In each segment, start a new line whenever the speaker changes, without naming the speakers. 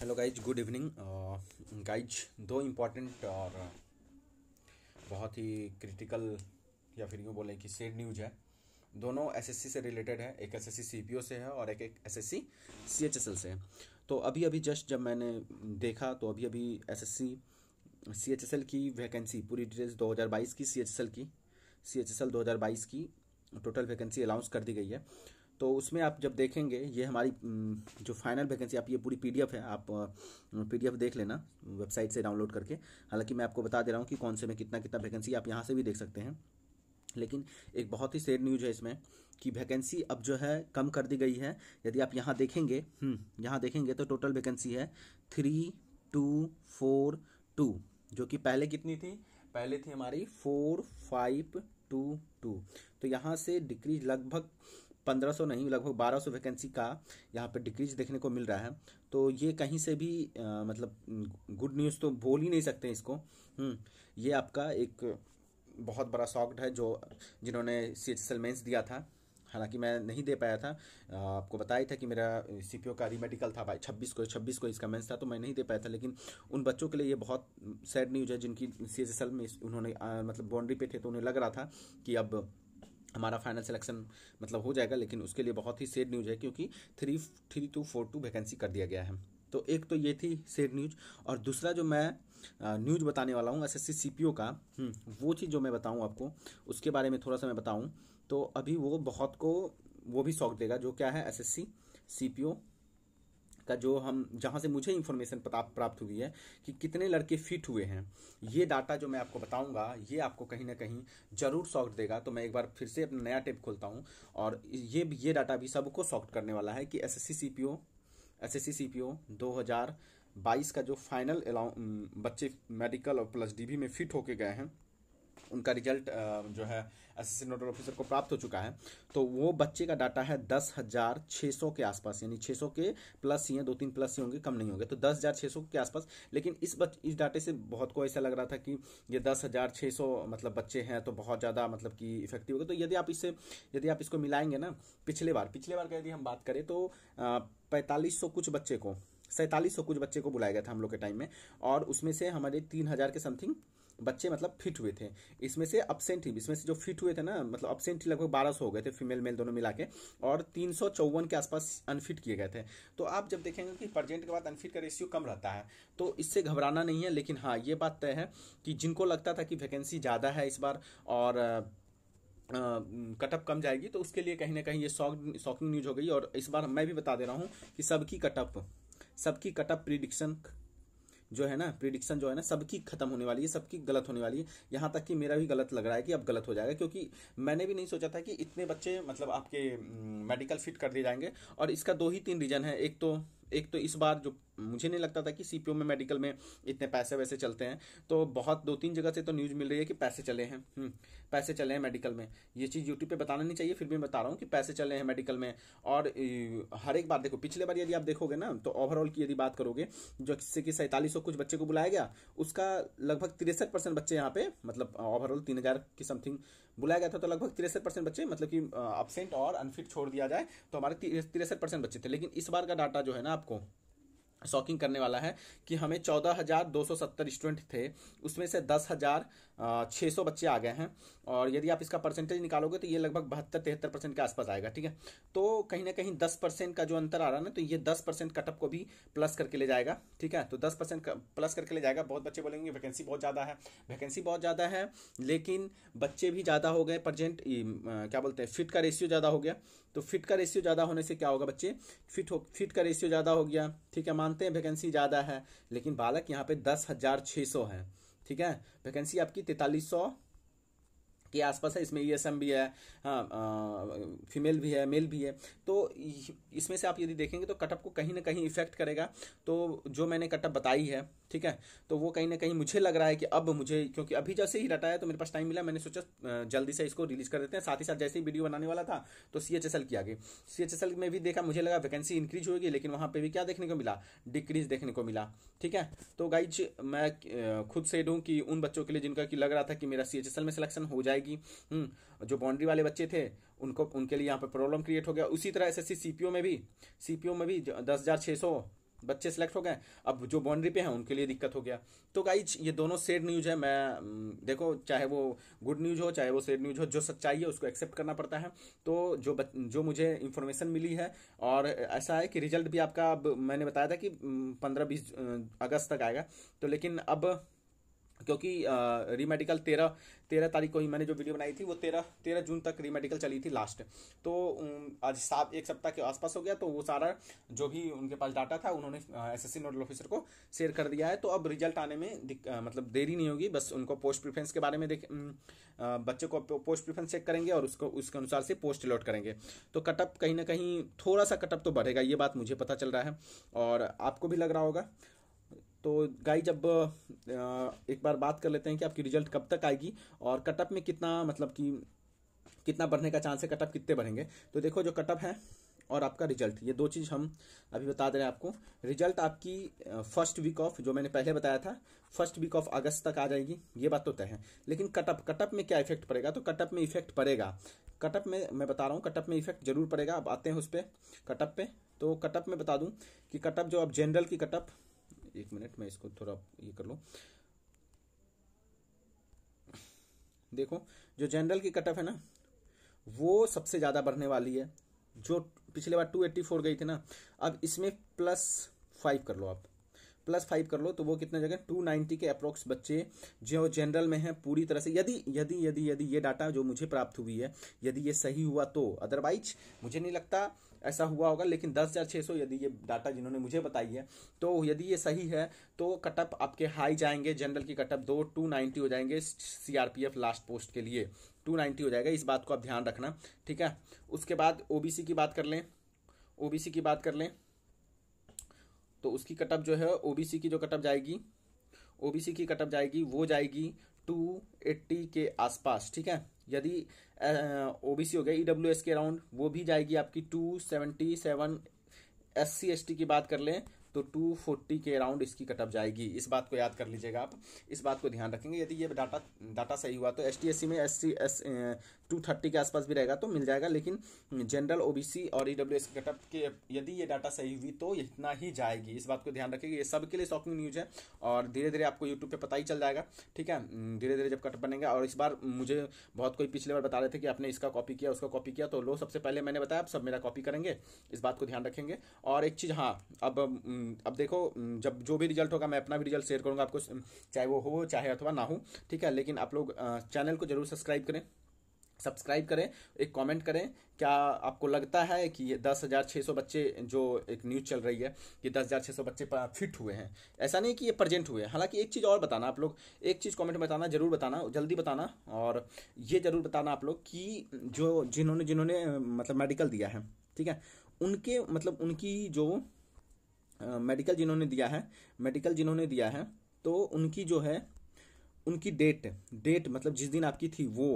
hello guys good evening guys दो important और बहुत ही क्रिटिकल या फिर यूँ बोलें कि सेड न्यूज है दोनों एसएससी से रिलेटेड है एक एसएससी सीपीओ से है और एक एक एसएससी सीएचएसएल से है तो अभी अभी जस्ट जब मैंने देखा तो अभी अभी एसएससी सीएचएसएल की वैकेंसी पूरी डिटेल्स 2022 की सीएचएसएल की सीएचएसएल 2022 की टोटल वैकेंसी अलाउंस कर दी गई है तो उसमें आप जब देखेंगे ये हमारी जो फाइनल वैकेंसी आप ये पूरी पीडीएफ है आप पीडीएफ देख लेना वेबसाइट से डाउनलोड करके हालांकि मैं आपको बता दे रहा हूँ कि कौन से में कितना कितना वैकेंसी आप यहाँ से भी देख सकते हैं लेकिन एक बहुत ही सेड न्यूज है इसमें कि वैकेंसी अब जो है कम कर दी गई है यदि आप यहाँ देखेंगे हम्म, यहाँ देखेंगे तो टोटल वैकेंसी है थ्री टू फोर टू जो कि पहले कितनी थी पहले थी हमारी फोर फाइव टू टू तो यहाँ से डिक्रीज लगभग 1500 नहीं लगभग 1200 वैकेंसी का यहाँ पर डिक्रीज देखने को मिल रहा है तो ये कहीं से भी आ, मतलब गुड न्यूज़ तो बोल ही नहीं सकते इसको हम्म, ये आपका एक बहुत बड़ा सॉक्ट है जो जिन्होंने सी एच दिया था हालांकि मैं नहीं दे पाया था आपको बताया था कि मेरा सी का रीमेडिकल था भाई छब्बीस को छब्बीस को इसका मेंस था तो मैं नहीं दे पाया था लेकिन उन बच्चों के लिए ये बहुत सैड न्यूज है जिनकी सी में उन्होंने मतलब बाउंड्री पे थे तो उन्हें लग रहा था कि अब हमारा फाइनल सिलेक्शन मतलब हो जाएगा लेकिन उसके लिए बहुत ही सेड न्यूज है क्योंकि three three two four two vacancy कर दिया गया है तो एक तो ये थी सेड न्यूज और दूसरा जो मैं न्यूज बताने वाला हूँ एसएससी सीपीओ का हम्म, वो चीज़ जो मैं बताऊँ आपको उसके बारे में थोड़ा सा मैं बताऊँ तो अभी वो बहुत को वो भी शौक देगा जो क्या है पी ओ का जो हम जहाँ से मुझे इन्फॉर्मेशन प्राप्त हुई है कि कितने लड़के फिट हुए हैं ये डाटा जो मैं आपको बताऊंगा ये आपको कहीं ना कहीं ज़रूर सॉफ्ट देगा तो मैं एक बार फिर से अपना नया टेप खोलता हूँ और ये ये डाटा भी सबको सॉफ्ट करने वाला है कि S S C C P O S S C C P O दो हज़ार बाईस का जो फाइनल बच्चे मेडिकल और प्लस डी में फिट होके गए हैं उनका रिजल्ट जो है असिस्टेंट नोडल ऑफिसर को प्राप्त हो चुका है तो वो बच्चे का डाटा है दस हज़ार छः सौ के आसपास यानी छः सौ के प्लस ही हैं दो तीन प्लस ही होंगे कम नहीं होंगे तो दस हज़ार छः सौ के आसपास लेकिन इस बच इस डाटे से बहुत को ऐसा लग रहा था कि ये दस हज़ार छः सौ मतलब बच्चे हैं तो बहुत ज़्यादा मतलब कि इफेक्टिव होगा तो यदि आप इससे यदि आप इसको मिलाएंगे ना पिछले बार पिछले बार का यदि हम बात करें तो पैंतालीस सौ कुछ बच्चे को सैंतालीस सौ कुछ बच्चे को बुलाया गया था हम लोग के टाइम में और उसमें से हमारे तीन हज़ार के समथिंग बच्चे मतलब फिट हुए थे इसमें से ही इसमें से जो फिट हुए थे ना मतलब ही लगभग बारह हो गए थे फीमेल मेल दोनों मिला के और तीन के आसपास अनफिट किए गए थे तो आप जब देखेंगे कि प्रजेंट के बाद अनफिट का रेशियो कम रहता है तो इससे घबराना नहीं है लेकिन हाँ ये बात तय है कि जिनको लगता था कि वैकेंसी ज़्यादा है इस बार और कटअप कम जाएगी तो उसके लिए कहीं ना कहीं ये शॉक शॉकिंग न्यूज हो गई और इस बार मैं भी बता दे रहा हूँ कि सबकी कटअप सबकी कटअप प्रिडिक्शन जो है ना प्रिडिक्शन जो है ना सबकी खत्म होने वाली है सबकी गलत होने वाली है यहाँ तक कि मेरा भी गलत लग रहा है कि अब गलत हो जाएगा क्योंकि मैंने भी नहीं सोचा था कि इतने बच्चे मतलब आपके मेडिकल mm, फिट कर दिए जाएंगे और इसका दो ही तीन रीजन है एक तो एक तो इस बार जो मुझे नहीं लगता था कि सीपीओ में मेडिकल में इतने पैसे वैसे चलते हैं तो बहुत दो तीन जगह से तो न्यूज़ मिल रही है कि पैसे चले हैं हम्म, पैसे चले हैं मेडिकल में ये चीज़ यूट्यूब पे बताना नहीं चाहिए फिर भी मैं बता रहा हूँ कि पैसे चले हैं मेडिकल में और हर एक बार देखो पिछले बार यदि आप देखोगे ना तो ओवरऑल की यदि बात करोगे जो जिससे कि सैंतालीस कुछ बच्चे को बुलाया गया उसका लगभग तिरसठ परसेंट बच्चे यहाँ पे मतलब ओवरऑल तीन हज़ार की समथिंग बुलाया गया था तो लगभग तिरसठ परसेंट बच्चे मतलब कि अपसेंट और अनफिट छोड़ दिया जाए तो हमारे तिरसठ परसेंट बच्चे थे लेकिन इस बार का डाटा जो है ना आपको शॉकिंग करने वाला है कि हमें चौदह हज़ार दो सौ सत्तर स्टूडेंट थे उसमें से दस हज़ार छः सौ बच्चे आ गए हैं और यदि आप इसका परसेंटेज निकालोगे तो ये लगभग बहत्तर तिहत्तर परसेंट के आसपास आएगा ठीक है तो कहीं ना कहीं दस परसेंट का जो अंतर आ रहा है ना तो ये दस परसेंट कटअप को भी प्लस करके ले जाएगा ठीक है तो दस परसेंट प्लस करके ले जाएगा बहुत बच्चे बोलेंगे वैकेंसी बहुत ज़्यादा है वैकेंसी बहुत ज़्यादा है लेकिन बच्चे भी ज़्यादा हो गए परजेंट क्या बोलते हैं फिट का रेशियो ज़्यादा हो गया तो फिट का रेशियो ज़्यादा होने से क्या होगा बच्चे फिट हो फिट का रेशियो ज़्यादा हो गया ठीक है मानते हैं वैकेंसी ज़्यादा है लेकिन बालक यहाँ पे दस हज़ार छह सौ है ठीक है वैकेंसी आपकी तैतालीस सौ के आसपास है इसमें ईएसएम e भी है हाँ, आ, फीमेल भी है मेल भी है तो इसमें से आप यदि देखेंगे तो कटअप को कहीं ना कहीं इफेक्ट करेगा तो जो मैंने कटअप बताई है ठीक है तो वो कहीं ना कहीं मुझे लग रहा है कि अब मुझे क्योंकि अभी जैसे ही रटा है तो मेरे पास टाइम मिला मैंने सोचा जल्दी से इसको रिलीज कर देते हैं साथ ही साथ जैसे ही वीडियो बनाने वाला था तो सी एच एस एल किया गया सी एच एस एल में भी देखा मुझे लगा वैकेंसी इंक्रीज होगी लेकिन वहाँ पर भी क्या देखने को मिला डिक्रीज देखने को मिला ठीक है तो गाइज मैं खुद से डूँ कि उन बच्चों के लिए जिनका कि लग रहा था कि मेरा सी एच एस एल में सिलेक्शन हो जाएगा जाएगी हम्म, जो बाउंड्री वाले बच्चे थे उनको उनके लिए यहाँ पर प्रॉब्लम क्रिएट हो गया उसी तरह एसएससी सीपीओ में भी सीपीओ में भी दस हज़ार छः सौ बच्चे सेलेक्ट हो गए अब जो बाउंड्री पे हैं उनके लिए दिक्कत हो गया तो गाइज ये दोनों सेड न्यूज है मैं हम्म, देखो चाहे वो गुड न्यूज हो चाहे वो सेड न्यूज हो जो सच्चाई है उसको एक्सेप्ट करना पड़ता है तो जो बत, जो मुझे इन्फॉर्मेशन मिली है और ऐसा है कि रिजल्ट भी आपका अब मैंने बताया था कि हम्म, पंद्रह बीस अगस्त तक आएगा तो लेकिन अब क्योंकि रीमेडिकल तेरह तेरह तारीख को ही मैंने जो वीडियो बनाई थी वो तेरह तेरह जून तक रीमेडिकल चली थी लास्ट तो आज सात एक सप्ताह के आसपास हो गया तो वो सारा जो भी उनके पास डाटा था उन्होंने एसएससी नोडल ऑफिसर को शेयर कर दिया है तो अब रिजल्ट आने में आ, मतलब देरी नहीं होगी बस उनको पोस्ट प्रिफ्रेंस के बारे में देख बच्चे को पोस्ट प्रिफ्रेंस चेक करेंगे और उसको उसके अनुसार से पोस्ट अलॉट करेंगे तो कटअप कहीं ना कहीं थोड़ा सा कटअप तो बढ़ेगा ये बात मुझे पता चल रहा है और आपको भी लग रहा होगा तो गाइज अब एक बार बात कर लेते हैं कि आपकी रिजल्ट कब तक आएगी और कटअप में कितना मतलब कि कितना बढ़ने का चांस है कटअप कितने बढ़ेंगे तो देखो जो कटअप है और आपका रिजल्ट ये दो चीज़ हम अभी बता दे रहे हैं आपको रिजल्ट आपकी फर्स्ट वीक ऑफ जो मैंने पहले बताया था फर्स्ट वीक ऑफ अगस्त तक आ जाएगी ये बात तो तय है लेकिन कटअप कटअप में क्या इफेक्ट पड़ेगा तो कटअप में इफेक्ट पड़ेगा कटअप में मैं बता रहा हूँ कटअप में इफेक्ट जरूर पड़ेगा अब आते हैं उस पर कटअप पे तो कटअप में बता दूँ कि कटअप जो अब जनरल की कटअप एक मिनट मैं इसको थोड़ा ये कर लूँ देखो जो जनरल की कटअप है ना वो सबसे ज़्यादा बढ़ने वाली है जो पिछले बार टू एट्टी फोर गई थी ना अब इसमें प्लस फाइव कर लो आप प्लस फाइव कर लो तो वो कितना जगह टू नाइन्टी के अप्रोक्स बच्चे जो जनरल में है पूरी तरह से यदि यदि यदि यदि ये डाटा जो मुझे प्राप्त हुई है यदि ये सही हुआ तो अदरवाइज मुझे नहीं लगता ऐसा हुआ होगा लेकिन दस हज़ार छः सौ यदि ये डाटा जिन्होंने मुझे बताई है तो यदि ये सही है तो कटअप आपके हाई जाएंगे जनरल की कटअप दो टू नाइन्टी हो जाएंगे सीआरपीएफ लास्ट पोस्ट के लिए टू नाइन्टी हो जाएगा इस बात को आप ध्यान रखना ठीक है उसके बाद ओबीसी की बात कर लें ओबीसी की बात कर लें तो उसकी कटअप जो है ओबीसी की जो कटअप जाएगी ओबीसी की कटअप जाएगी वो जाएगी टू एट्टी के आसपास ठीक है यदि ओबीसी हो गया ईडब्ल्यू e के अराउंड वो भी जाएगी आपकी two seventy seven S C S T की बात कर लें तो 240 के अराउंड इसकी कटअप जाएगी इस बात को याद कर लीजिएगा आप इस बात को ध्यान रखेंगे यदि ये डाटा डाटा सही हुआ तो एस टी एस सी में S C S two thirty के आसपास भी रहेगा तो मिल जाएगा लेकिन जनरल ओबीसी और डब्ल्यू एस कटअप के यदि ये डाटा सही हुई तो इतना ही जाएगी इस बात को ध्यान रखिएगा ये सबके लिए शॉकिंग न्यूज है और धीरे धीरे आपको यूट्यूब पे पता ही चल जाएगा ठीक है धीरे धीरे जब कटअप बनेगा और इस बार मुझे बहुत कोई पिछले बार बता रहे थे कि आपने इसका कॉपी किया उसका कॉपी किया तो लो सबसे पहले मैंने बताया आप सब मेरा कॉपी करेंगे इस बात को ध्यान रखेंगे और एक चीज़ हाँ अब अब देखो जब जो भी रिजल्ट होगा मैं अपना भी रिजल्ट शेयर करूँगा आपको चाहे वो हो चाहे अथवा ना हो ठीक है लेकिन आप लोग चैनल को जरूर सब्सक्राइब करें सब्सक्राइब करें एक कमेंट करें क्या आपको लगता है कि ये दस हज़ार छः सौ बच्चे जो एक न्यूज़ चल रही है कि दस हज़ार छः सौ बच्चे फिट हुए हैं ऐसा नहीं कि ये प्रेजेंट हुए हैं हालांकि एक चीज़ और बताना आप लोग एक चीज़ कमेंट में बताना ज़रूर बताना जल्दी बताना और ये ज़रूर बताना आप लोग कि जो जिन्होंने जिन्होंने मतलब मेडिकल दिया है ठीक है उनके मतलब उनकी जो मेडिकल जिन्होंने दिया है मेडिकल जिन्होंने दिया है तो उनकी जो है उनकी डेट डेट मतलब जिस दिन आपकी थी वो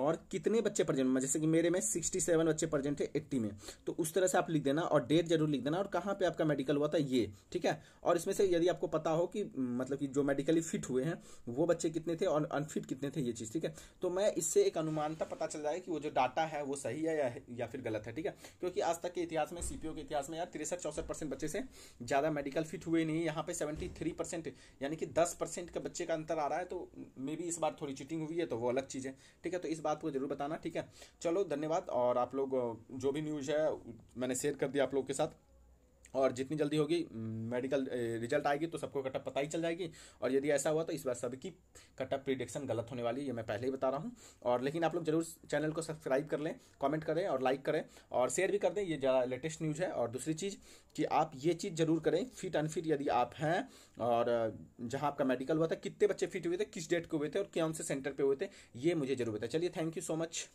और कितने बच्चे प्रजेंट में जैसे कि मेरे में सिक्सटी सेवन बच्चे प्रजेंट थे एट्टी में तो उस तरह से आप लिख देना और डेट जरूर लिख देना और कहाँ पे आपका मेडिकल हुआ था ये ठीक है और इसमें से यदि आपको पता हो कि मतलब कि जो मेडिकली फिट हुए हैं वो बच्चे कितने थे और अनफिट कितने थे ये चीज़ ठीक है तो मैं इससे एक अनुमानता पता चल जाए कि वो जो डाटा है वो सही है या, या फिर गलत है ठीक है क्योंकि आज तक के इतिहास में सीपीओ के इतिहास में यार तिरसठ चौसठ परसेंट बच्चे से ज़्यादा मेडिकल फिट हुए नहीं यहाँ पर सेवेंटी थ्री परसेंट यानी कि दस परसेंट का बच्चे का अंतर आ रहा है तो मे भी इस बार थोड़ी चीटिंग हुई है तो वो अलग चीज़ है ठीक है तो इस बात को जरूर बताना ठीक है चलो धन्यवाद और आप लोग जो भी न्यूज़ है मैंने शेयर कर दिया आप लोग के साथ और जितनी जल्दी होगी मेडिकल रिजल्ट आएगी तो सबको कटअप पता ही चल जाएगी और यदि ऐसा हुआ तो इस बार सबकी कटअप प्रिडिक्शन गलत होने वाली है ये मैं पहले ही बता रहा हूँ और लेकिन आप लोग जरूर चैनल को सब्सक्राइब कर लें कमेंट करें और लाइक करें और शेयर भी कर दें ये ज़्यादा लेटेस्ट न्यूज़ है और दूसरी चीज़ कि आप ये चीज़ ज़रूर करें फिट अनफिट यदि आप हैं और जहाँ आपका मेडिकल हुआ था कितने बच्चे फिट हुए थे किस डेट को हुए थे और कौन से सेंटर पर हुए थे ये मुझे जरूर बताए चलिए thank you so much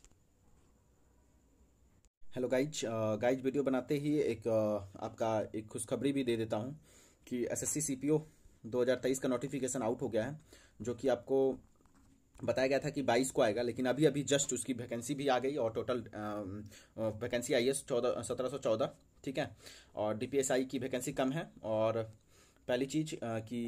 hello guys guys video बनाते ही एक uh, आपका एक खुशखबरी भी दे देता हूँ कि एसएससी सीपीओ 2023 का नोटिफिकेशन आउट हो गया है जो कि आपको बताया गया था कि 22 को आएगा लेकिन अभी अभी जस्ट उसकी वैकेंसी भी आ गई और टोटल वैकेंसी um, uh, आई है चौदह सत्रह ठीक है और डीपीएसआई की वैकेंसी कम है और पहली चीज कि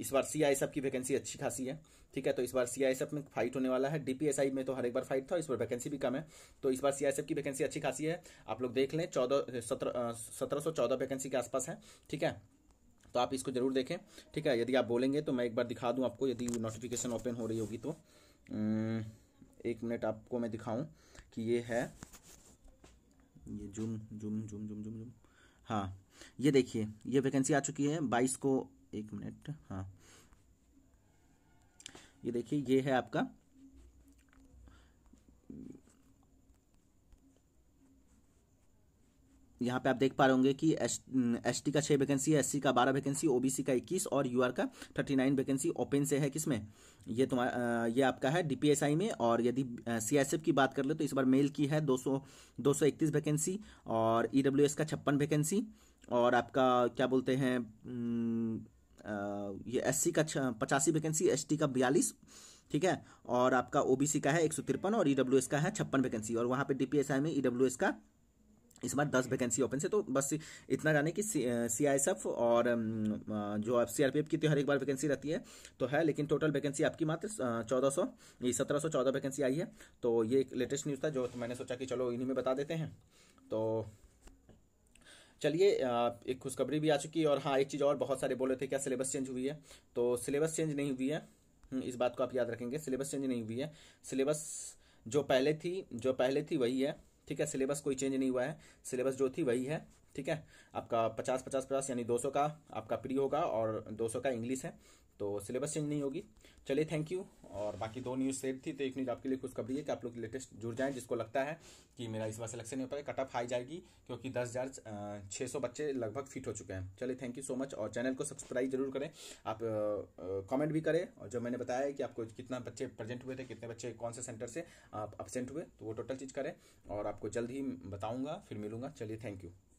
इस बार सी आई की वैकेंसी अच्छी खासी है ठीक है तो इस बार सी आई में फाइट होने वाला है डीपीएसआई में तो हर एक बार फाइट था इस बार वैकेंसी भी कम है तो इस बार सी आई की वैकेंसी अच्छी खासी है आप लोग देख लें चौदह सत्रह सत्रह सौ चौदह वैकेंसी के आसपास है ठीक है तो आप इसको जरूर देखें ठीक है यदि आप बोलेंगे तो मैं एक बार दिखा दूं आपको यदि नोटिफिकेशन ओपन हो रही होगी तो एक मिनट आपको मैं दिखाऊं कि ये है ये zoom zoom zoom zoom zoom zoom हाँ ये देखिए ये वैकेंसी आ चुकी है बाईस को एक मिनट हाँ ये देखिए ये है आपका यहाँ पे आप देख पा रहे होंगे कि एस टी का छह वैकेंसी एस सी का बारह वैकेंसी ओबीसी का इक्कीस और यूआर का थर्टी नाइन वैकेंसी ओपन से है किसमें ये तुम्हारा ये आपका है डीपीएसआई में और यदि सीएसएफ की बात कर ले तो इस बार मेल की है दो सौ दो सौ इकतीस वैकेंसी और ईडब्ल्यूएस e का छप्पन वैकेंसी और आपका क्या बोलते हैं ये एस का पचासी वैकेंसी एस का बयालीस ठीक है और आपका ओबीसी का है एक और एस e का है छप्पन वैकेंसी और वहाँ पे आई में एस e का इस बार दस वैकेंसी ओपन से तो बस इतना जाने कि सी आई एस एफ और जो आप सी आर पी एफ की तो हर एक बार वैकेंसी रहती है तो है लेकिन टोटल वैकेंसी आपकी मात्र चौदह सौ सत्रह सौ चौदह वैकेंसी आई है तो ये एक लेटेस्ट न्यूज़ था जो तो मैंने सोचा कि चलो इन्हीं में बता देते हैं तो चलिए एक खुशखबरी भी आ चुकी है और हाँ एक चीज़ और बहुत सारे बोले थे क्या सिलेबस चेंज हुई है तो सिलेबस चेंज नहीं हुई है हम्म, इस बात को आप याद रखेंगे सिलेबस चेंज नहीं हुई है सिलेबस जो पहले थी जो पहले थी वही है ठीक है सिलेबस कोई चेंज नहीं हुआ है सिलेबस जो थी वही है ठीक है आपका पचास पचास पचास यानी दो सौ का आपका प्री होगा और दो सौ का इंग्लिश है तो सिलेबस चेंज नहीं होगी चलिए थैंक यू और बाकी दो न्यूज़ सेट थी तो एक न्यूज़ आपके लिए खुशखबरी है कि आप लोग लेटेस्ट जुड़ जाएं जिसको लगता है कि मेरा इस बार सिलेक्शन नहीं हो पाएगा कट ऑफ हाई जाएगी क्योंकि दस हज़ार छः सौ बच्चे लगभग फिट हो चुके हैं चलिए थैंक यू सो मच और चैनल को सब्सक्राइब जरूर करें आप कॉमेंट भी करें और जो मैंने बताया कि आपको कितना बच्चे प्रेजेंट हुए थे कितने बच्चे कौन से सेंटर से आप एबसेंट हुए तो वो टोटल चीज़ करें और आपको जल्द ही बताऊँगा फिर मिलूंगा चलिए थैंक यू